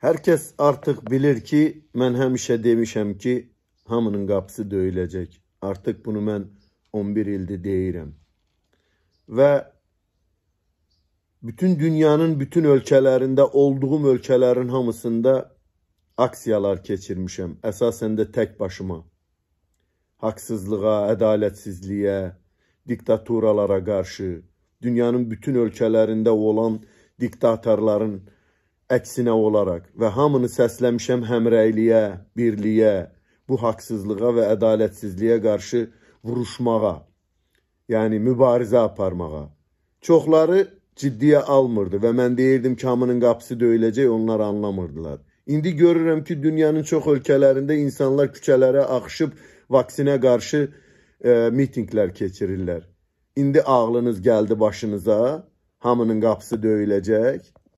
Herkes artık bilir ki, mən həmişə demişəm ki, hamının qapısı döyüləcək. Artıq bunu mən 11 ildir deyirəm. Və bütün dünyanın bütün ölkələrində, olduğum ölkələrin hamısında aksiyalar keçirmişəm. Əsasən də tək başıma. Haqsızlığa, ədalətsizliyə, diktaturalara qarşı, dünyanın bütün ölkələrində olan diktatorların qarşı, əksinə olaraq və hamını səsləmişəm həmrəyliyə, birliyə, bu haqsızlığa və ədalətsizliyə qarşı vuruşmağa, yəni mübarizə aparmağa. Çoxları ciddiyə almırdı və mən deyirdim ki, hamının qapısı döyüləcək, onlar anlamırdılar. İndi görürəm ki, dünyanın çox ölkələrində insanlar küçələrə axışıb vaksinə qarşı e, mitinglər keçirirlər. İndi ağlınız gəldi başınıza, hamının qapısı döyüləcək.